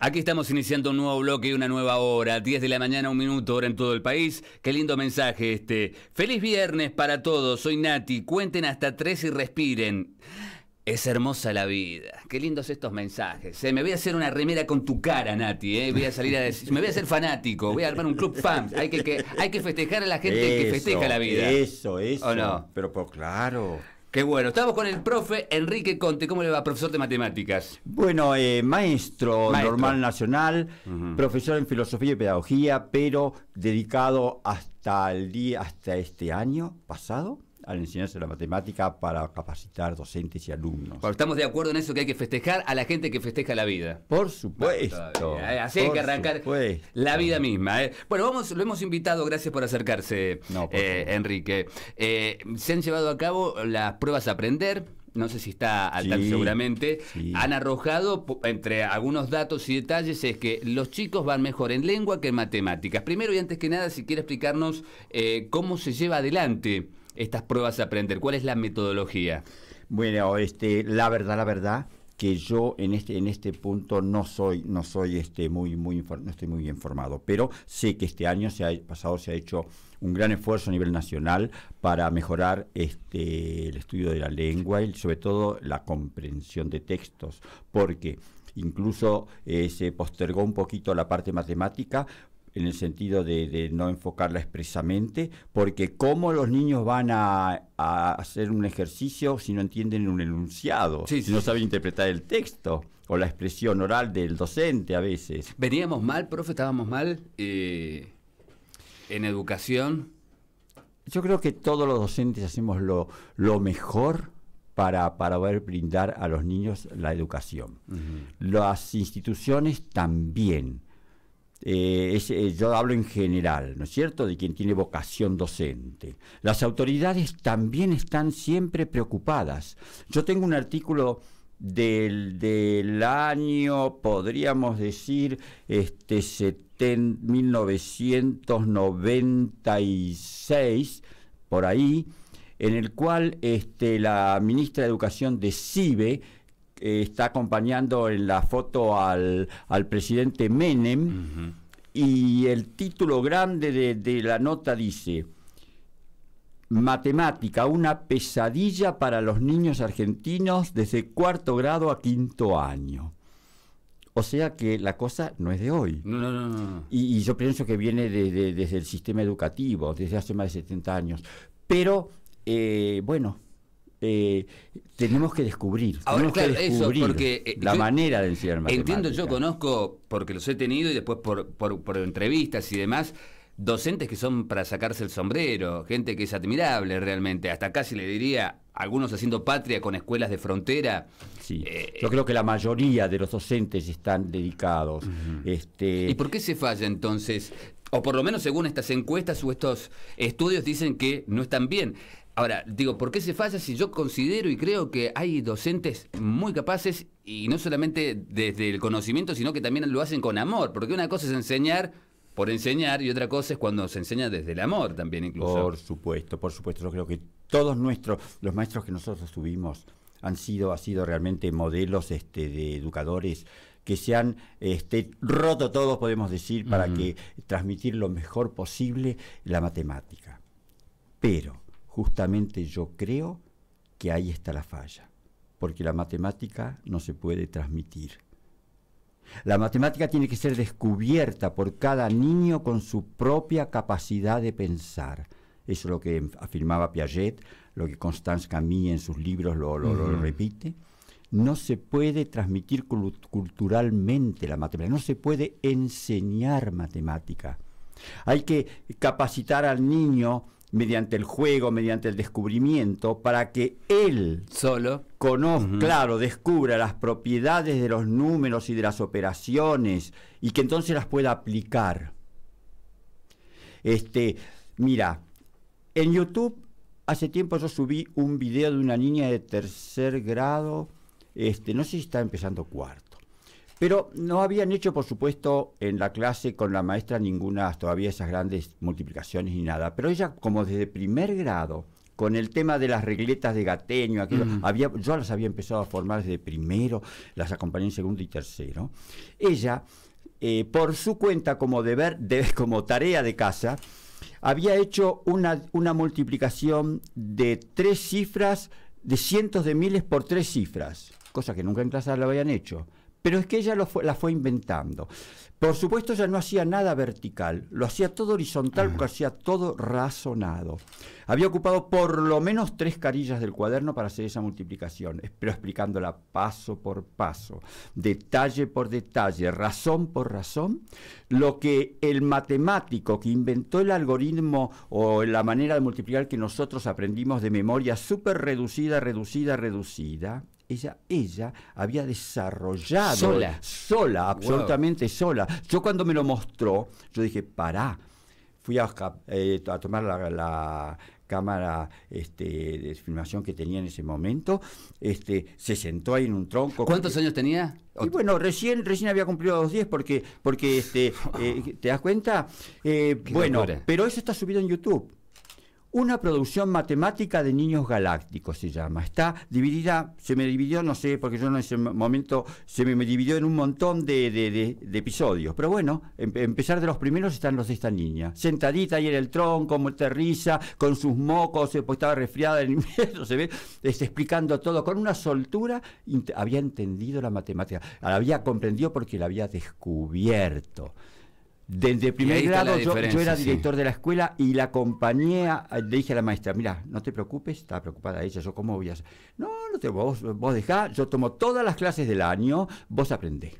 Aquí estamos iniciando un nuevo bloque y una nueva hora. 10 de la mañana, un minuto, hora en todo el país. Qué lindo mensaje este. Feliz viernes para todos. Soy Nati. Cuenten hasta tres y respiren. Es hermosa la vida. Qué lindos estos mensajes. Eh. me voy a hacer una remera con tu cara, Nati. Eh. Voy a salir a decir, me voy a hacer fanático. Voy a armar un club fan. Hay que, hay que festejar a la gente que festeja la vida. Eso, eso. ¿O no? Pero, pues, claro. Qué bueno. Estamos con el profe Enrique Conte. ¿Cómo le va, profesor de matemáticas? Bueno, eh, maestro, normal nacional, profesor en filosofía y pedagogía, pero dedicado hasta el día, hasta este año pasado, al enseñarse la matemática para capacitar docentes y alumnos. estamos de acuerdo en eso que hay que festejar a la gente que festeja la vida. Por supuesto. ¿eh? Así hay que arrancar la vida misma. ¿eh? Bueno, vamos, lo hemos invitado, gracias por acercarse, eh, Enrique. se han llevado a cabo las pruebas a Aprender, no sé si está al tal seguramente, han arrojado, entre algunos datos y detalles, es que los chicos van mejor en lengua que en matemáticas. Primero y antes que nada, si quiere explicarnos cómo se lleva adelante estas pruebas de aprender? ¿Cuál es la metodología? Bueno, este, la verdad, la verdad que yo en este en este punto no soy no soy este muy muy no estoy muy bien formado, pero sé que este año se ha pasado se ha hecho un gran esfuerzo a nivel nacional para mejorar este el estudio de la lengua y sobre todo la comprensión de textos, porque incluso eh, se postergó un poquito la parte matemática en el sentido de, no enfocarla expresamente, porque cómo los niños van a, hacer un ejercicio si no entienden un enunciado, si no saben interpretar el texto o la expresión oral del docente a veces. Veníamos mal, profe, estábamos mal eh, en educación. Yo creo que todos los docentes hacemos lo, mejor para, para poder brindar a los niños la educación. Las instituciones también eh, eh, yo hablo en general, ¿no es cierto?, de quien tiene vocación docente. Las autoridades también están siempre preocupadas. Yo tengo un artículo del, año, podríamos decir, este, 1996, por ahí, en el cual este, la ministra de Educación decide eh, está acompañando en la foto al, presidente Menem y el título grande de, la nota dice, matemática, una pesadilla para los niños argentinos desde cuarto grado a quinto año. O sea que la cosa no es de hoy. Y, yo pienso que viene desde el sistema educativo, desde hace más de 70 años. Pero, eh, bueno, eh, tenemos que descubrir, que eh, la manera de enseñar Entiendo, yo conozco, porque los he tenido y después por, por, entrevistas y demás, docentes que son para sacarse el sombrero, gente que es admirable realmente, hasta casi le diría algunos haciendo patria con escuelas de frontera. Sí. Eh, yo creo que la mayoría de los docentes están dedicados. este... ¿Y por qué se falla entonces? O por lo menos según estas encuestas o estos estudios dicen que no están bien. Ahora, digo, ¿por qué se falla si yo considero y creo que hay docentes muy capaces y no solamente desde el conocimiento, sino que también lo hacen con amor? Porque una cosa es enseñar por enseñar y otra cosa es cuando se enseña desde el amor también incluso. Por supuesto, por supuesto. Yo creo que todos nuestros, los maestros que nosotros tuvimos han sido, ha sido realmente modelos este, de educadores que se han este, roto todos, podemos decir, para que transmitir lo mejor posible la matemática. Pero justamente yo creo que ahí está la falla, porque la matemática no se puede transmitir. La matemática tiene que ser descubierta por cada niño con su propia capacidad de pensar. Eso es lo que afirmaba Piaget, lo que Constance Camille en sus libros lo, lo repite. No se puede transmitir culturalmente la matemática, no se puede enseñar matemática. Hay que capacitar al niño mediante el juego, mediante el descubrimiento, para que él solo conozca, claro, descubra las propiedades de los números y de las operaciones y que entonces las pueda aplicar. Este, mira, en YouTube hace tiempo yo subí un video de una niña de tercer grado, este, no sé si está empezando cuarto pero no habían hecho, por supuesto, en la clase con la maestra ninguna, todavía esas grandes multiplicaciones ni nada. Pero ella, como desde primer grado, con el tema de las regletas de gateño, yo las había empezado a formar desde primero, las acompañé en segundo y tercero. Ella, eh, por su cuenta, como deber, como tarea de casa, había hecho una, una multiplicación de tres cifras, de cientos de miles por tres cifras, cosa que nunca en clase la habían hecho. Pero es que ella la fue inventando. Por supuesto, ella no hacía nada vertical, lo hacía todo horizontal, lo hacía todo razonado. Había ocupado por lo menos tres carillas del cuaderno para hacer esa multiplicación, pero explicándola paso por paso, detalle por detalle, razón por razón, lo que el matemático que inventó el algoritmo o la manera de multiplicar que nosotros aprendimos de memoria súper reducida, reducida, reducida, ella, ella había desarrollado sola, sola absolutamente sola. Yo cuando me lo mostró, yo dije, pará. Fui a, eh, tomar la, cámara este, de filmación que tenía en ese momento, este, se sentó ahí en un tronco. ¿Cuántos años tenía? Y bueno, recién, recién había cumplido los 10 porque, porque este, eh, ¿te das cuenta? Eh, bueno, pero eso está subido en YouTube. Una producción matemática de niños galácticos se llama. Está dividida, se me dividió, no sé, porque yo en ese momento se me, dividió en un montón de, episodios. Pero bueno, em-, empezar de los primeros están los de esta niña. Sentadita ahí en el tronco, aterriza, con sus mocos, eh, pues estaba resfriada en invierno, se ve, este, explicando todo con una soltura. Había entendido la matemática, la había comprendido porque la había descubierto. Desde primer grado yo, era director de la escuela y la compañía, eh, le dije a la maestra, mira, no te preocupes, estaba preocupada ella, yo cómo voy a hacer? No, no te vos, vos dejá, yo tomo todas las clases del año, vos aprendés.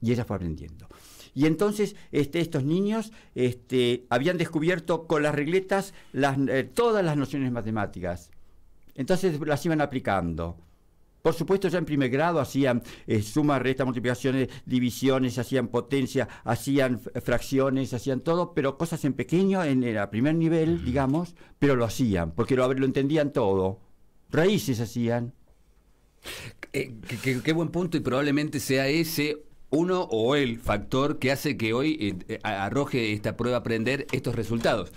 Y ella fue aprendiendo. Y entonces este, estos niños este, habían descubierto con las regletas las, eh, todas las nociones matemáticas. Entonces las iban aplicando. Por supuesto, ya en primer grado hacían eh, sumas, restas, multiplicaciones, divisiones, hacían potencia, hacían fracciones, hacían todo, pero cosas en pequeño, en el primer nivel, digamos, pero lo hacían, porque lo, entendían todo. Raíces hacían. Eh, qué buen punto y probablemente sea ese uno o el factor que hace que hoy eh, arroje esta prueba a aprender estos resultados.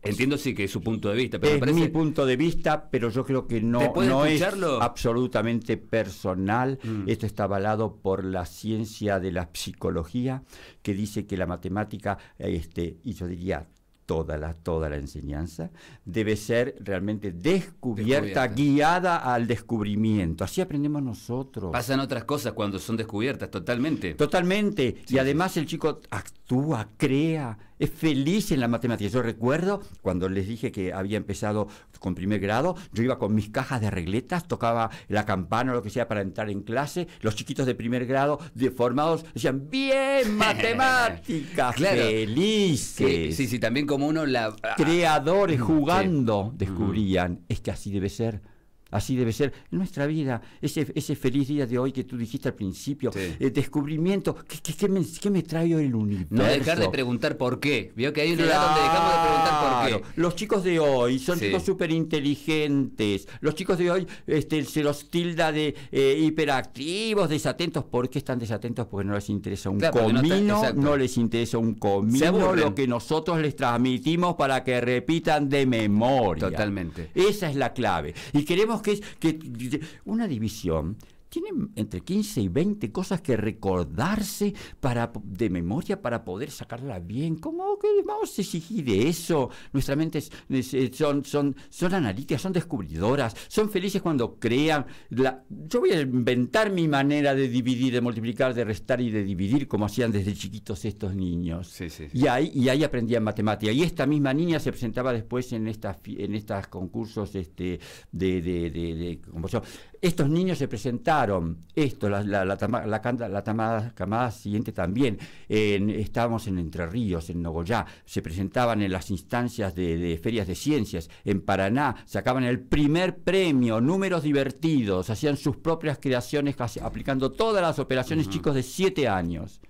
Entiendo sí que es su punto de vista, pero es mi punto de vista, pero yo creo que no, es absolutamente personal. Mm. Esto está avalado por la ciencia de la psicología, que dice que la matemática, este, y yo diría toda la, toda la enseñanza debe ser realmente descubierta, guiada al descubrimiento. Así aprendemos nosotros. Pasan otras cosas cuando son descubiertas, totalmente. Totalmente. y además el chico actúa, crea, es feliz en la matemática. Yo recuerdo cuando les dije que había empezado con primer grado, yo iba con mis cajas de regletas, tocaba la campana o lo que sea para entrar en clase. Los chiquitos de primer grado, deformados, decían, bien matemáticas, felices. Sí, sí, sí, también como como la... Ah, Creadores ah, jugando descubrían, es que así debe ser Así debe ser nuestra vida, ese, ese feliz día de hoy que tú dijiste al principio, el eh, descubrimiento, ¿qué, me, trae me, el universo? No dejar de preguntar por qué. Vio que hay un donde dejamos de preguntar por qué. Los chicos de hoy son chicos súper inteligentes. Los chicos de hoy este, se los tilda de eh, hiperactivos, desatentos. ¿Por qué están desatentos? Porque no les interesa un comino, no, no, les interesa un comino lo que nosotros les transmitimos para que repitan de memoria. Totalmente. Esa es la clave. Y queremos que que, una división tienen entre 15 y 20 cosas que recordarse para, de memoria para poder sacarla bien. ¿Cómo que vamos a exigir de eso? Nuestra mente es, son, son, son analíticas, son descubridoras, son felices cuando crean. yo voy a inventar mi manera de dividir, de multiplicar, de restar y de dividir, como hacían desde chiquitos estos niños. Y, ahí, y ahí aprendían matemática. Y esta misma niña se presentaba después en estas en estas concursos este, de, de, estos niños se presentaron, esto, la, camada, siguiente también, estábamos en Entre Ríos, en Nogoyá, se presentaban en las instancias de, ferias de ciencias, en Paraná, sacaban el primer premio, números divertidos, hacían sus propias creaciones casi, aplicando todas las operaciones chicos de siete años.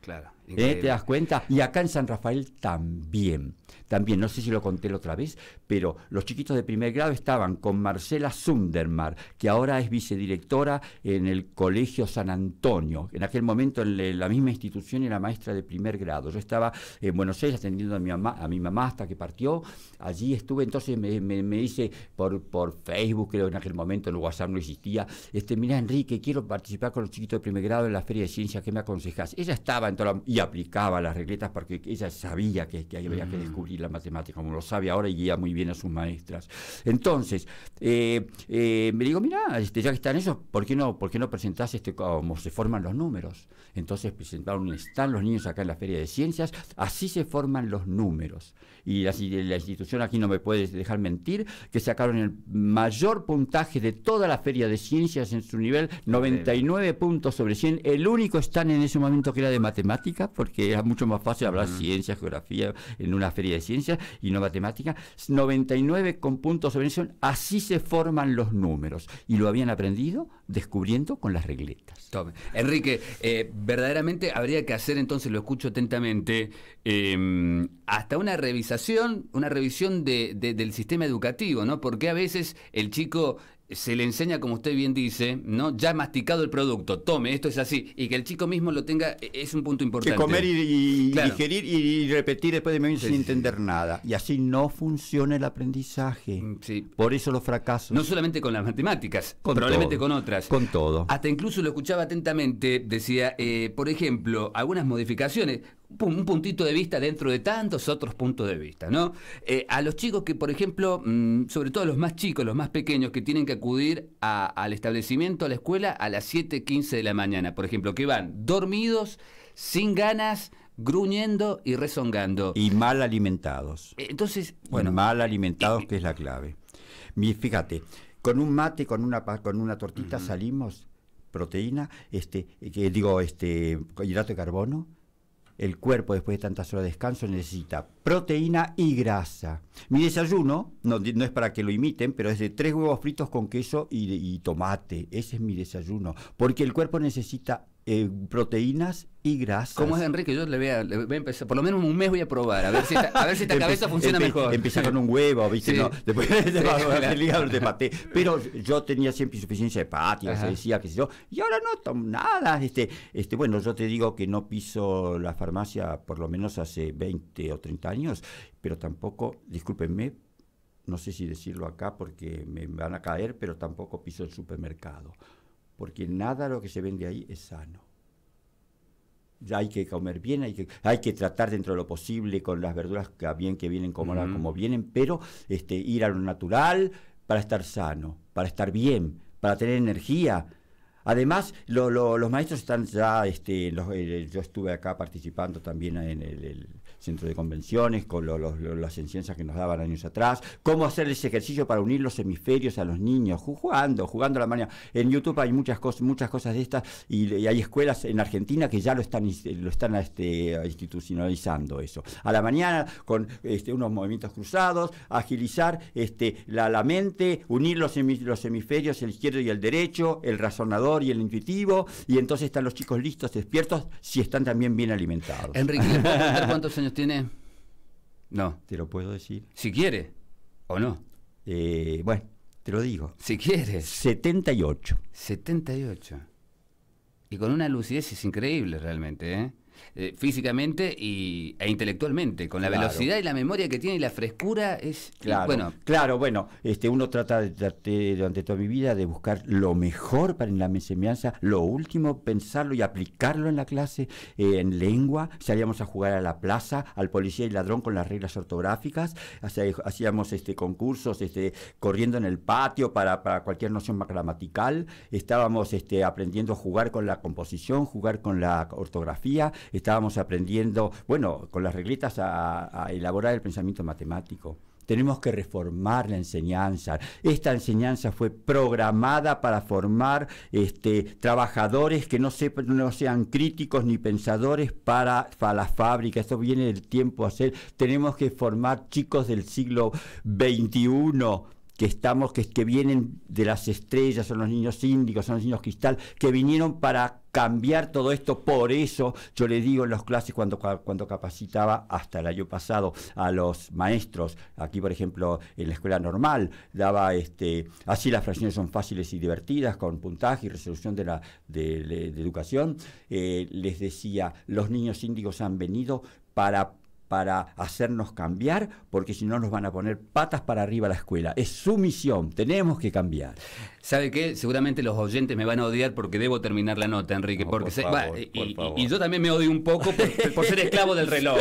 Claro. ¿eh? ¿Te das cuenta? Y acá en San Rafael también. También, no sé si lo conté la otra vez, pero los chiquitos de primer grado estaban con Marcela Sundermar, que ahora es vicedirectora en el Colegio San Antonio. En aquel momento en la misma institución era maestra de primer grado. Yo estaba en Buenos Aires atendiendo a mi mamá, a mi mamá hasta que partió. Allí estuve, entonces me, me, por, por Facebook, creo en aquel momento el WhatsApp no existía. Este, mira Enrique, quiero participar con los chiquitos de primer grado en la Feria de Ciencias, ¿qué me aconsejas? Ella estaba en aplicaba las regletas porque ella sabía que, había que mm. descubrir la matemática, como lo sabe ahora y guía muy bien a sus maestras. Entonces, eh, eh, me digo, mira, este, ya que están esos ¿por qué no, por qué no presentás este, cómo se forman los números? Entonces presentaron, están los niños acá en la Feria de Ciencias, así se forman los números. Y la, la institución aquí no me puede dejar mentir, que sacaron el mayor puntaje de toda la Feria de Ciencias en su nivel, 99 puntos sobre 100, el único están en ese momento que era de matemática porque es mucho más fácil hablar ciencia, geografía en una feria de ciencias y no matemáticas. 99 con puntos de eso, así se forman los números. Y lo habían aprendido descubriendo con las regletas. Enrique, eh, verdaderamente habría que hacer, entonces lo escucho atentamente, em, hasta una revisación, una revisión del sistema educativo, ¿no? Porque a veces el chico se le enseña, como usted bien dice, ¿no? Ya masticado el producto, tome, esto es así, y que el chico mismo lo tenga, e, es un punto importante. Que comer y, digerir y, repetir después de sin entender nada. Y así no funciona el aprendizaje. Mm, por eso los fracasos. No solamente con las matemáticas, probablemente con otras. Con todo. Hasta incluso lo escuchaba atentamente, decía, eh, por ejemplo, algunas modificaciones, un puntito de vista dentro de tantos otros puntos de vista, ¿no? Eh, a los chicos que, por ejemplo, mm, sobre todo los más chicos, los más pequeños, que tienen que acudir al establecimiento, a la escuela, a las 7.15 de la mañana, por ejemplo, que van dormidos, sin ganas, gruñendo y rezongando. Y mal alimentados. Eh, entonces, bueno. Mal alimentados, eh, que es la clave. fíjate, con un mate, con una, con una tortita salimos proteína, este, que digo, este, hidrato de carbono, el cuerpo después de tantas horas de descanso necesita proteína y grasa. Mi desayuno, no, es para que lo imiten, pero es de tres huevos fritos con queso y, y tomate. Ese es mi desayuno, porque el cuerpo necesita eh, proteínas y grasas. ¿Cómo es, Enrique? Yo le voy, a, empezar, por lo menos un mes voy a probar, a ver si esta, a ver si cabeza funciona mejor. Empezar con un huevo, ¿viste? No, después sí, de, Pero yo tenía siempre insuficiencia hepática, se decía que yo, y ahora no tomo nada. Este, este, bueno, yo te digo que no piso la farmacia por lo menos hace 20 o 30 años, pero tampoco, discúlpenme, no sé si decirlo acá porque me van a caer, pero tampoco piso el supermercado porque nada lo que se vende ahí es sano. Hay que comer bien, hay que, hay que tratar dentro de lo posible con las verduras que, bien que vienen como, como vienen, pero este, ir a lo natural para estar sano, para estar bien, para tener energía, Además, los maestros están ya, este, eh, yo estuve acá participando también en el, centro de convenciones, con los las enseñanzas que nos daban años atrás, cómo hacer ese ejercicio para unir los hemisferios a los niños, jugando, jugando a la mañana En YouTube hay muchas cosas, muchas cosas de estas y, hay escuelas en Argentina que ya lo están, lo están este, institucionalizando eso. A la mañana con este, unos movimientos cruzados, agilizar este, la, mente, unir los, los hemisferios, el izquierdo y el derecho, el razonador y el intuitivo, y entonces están los chicos listos, despiertos, si están también bien alimentados. Enrique, ¿cuántos años tiene? No. ¿Te lo puedo decir? Si quiere, ¿o no? Eh, bueno, te lo digo. Si quieres. 78. 78. Y con una lucidez es increíble realmente, ¿eh? Eh, físicamente y, e intelectualmente, con la velocidad y la memoria que tiene y la frescura es bueno. Claro, bueno, este, uno trata de, durante toda mi vida de buscar lo mejor para en la enseñanza, lo último, pensarlo y aplicarlo en la clase, eh, en lengua, salíamos a jugar a la plaza, al policía y ladrón con las reglas ortográficas, hacíamos este concursos, este, corriendo en el patio para, para cualquier noción gramatical, estábamos este, aprendiendo a jugar con la composición, jugar con la ortografía, estábamos aprendiendo, bueno, con las regletas a, elaborar el pensamiento matemático. Tenemos que reformar la enseñanza. Esta enseñanza fue programada para formar este, trabajadores que no, sepan, no sean críticos ni pensadores para, para la fábrica. Esto viene del tiempo a ser. Tenemos que formar chicos del siglo XXI que estamos, que, que vienen de las estrellas, son los niños síndicos, son los niños cristal, que vinieron para cambiar todo esto. Por eso yo le digo en las clases cuando, cuando capacitaba hasta el año pasado a los maestros, aquí por ejemplo en la escuela normal, daba este, así las fracciones son fáciles y divertidas, con puntaje y resolución de la de, educación, eh, les decía, los niños síndicos han venido para para hacernos cambiar, porque si no nos van a poner patas para arriba a la escuela. Es su misión, tenemos que cambiar. ¿Sabe qué? Seguramente los oyentes me van a odiar porque debo terminar la nota, Enrique. porque y, yo también me odio un poco por, ser esclavo del reloj.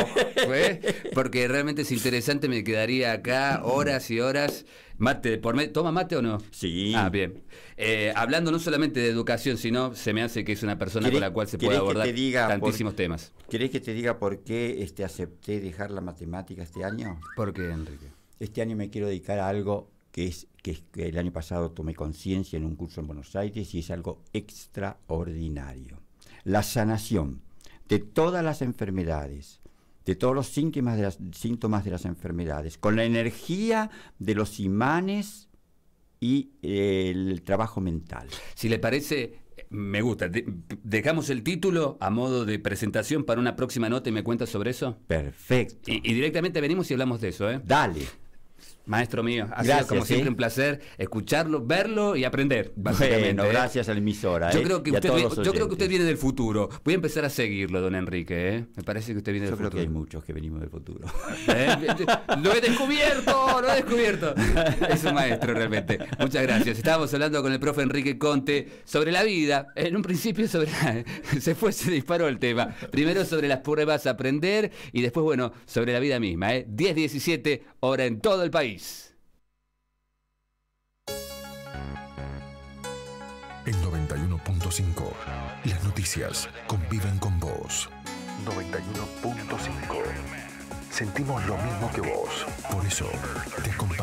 ¿eh? Porque realmente es interesante, me quedaría acá horas y horas. Mate, por ¿toma mate o no? Sí. Ah, bien. Eh, hablando no solamente de educación, sino se me hace que es una persona con la cual se puede abordar tantísimos temas. ¿Querés que te diga por qué este, acepté dejar la matemática este año? ¿Por qué, Enrique? Este año me quiero dedicar a algo que es que, el año pasado tomé conciencia en un curso en Buenos Aires y es algo extraordinario. La sanación de todas las enfermedades, de todos los síntomas de las, enfermedades, con la energía de los imanes y eh, el trabajo mental. Si le parece, me gusta. dejamos el título a modo de presentación para una próxima nota y me cuentas sobre eso. Perfecto. Y, y directamente venimos y hablamos de eso, ¿eh? Dale. Maestro mío, ha sido como siempre un placer escucharlo, verlo y aprender. Bueno, ¿eh? gracias al emisor emisora. ¿eh? Yo, creo que usted, yo viene del futuro. Voy a empezar a seguirlo, don Enrique. ¿eh? Me parece que usted viene del futuro. hay muchos que venimos del futuro. ¡Lo he descubierto! ¡Lo he descubierto! Es un maestro realmente. Muchas gracias. Estábamos hablando con el profe Enrique Conte sobre la vida. En un principio se fue, se disparó el tema. Primero sobre las pruebas a aprender y después, bueno, sobre la vida misma. ¿eh? 10-17, horas en todo el país. En 91.5, las noticias conviven con vos. 91.5. Sentimos lo mismo que vos. Por eso, te acompañamos.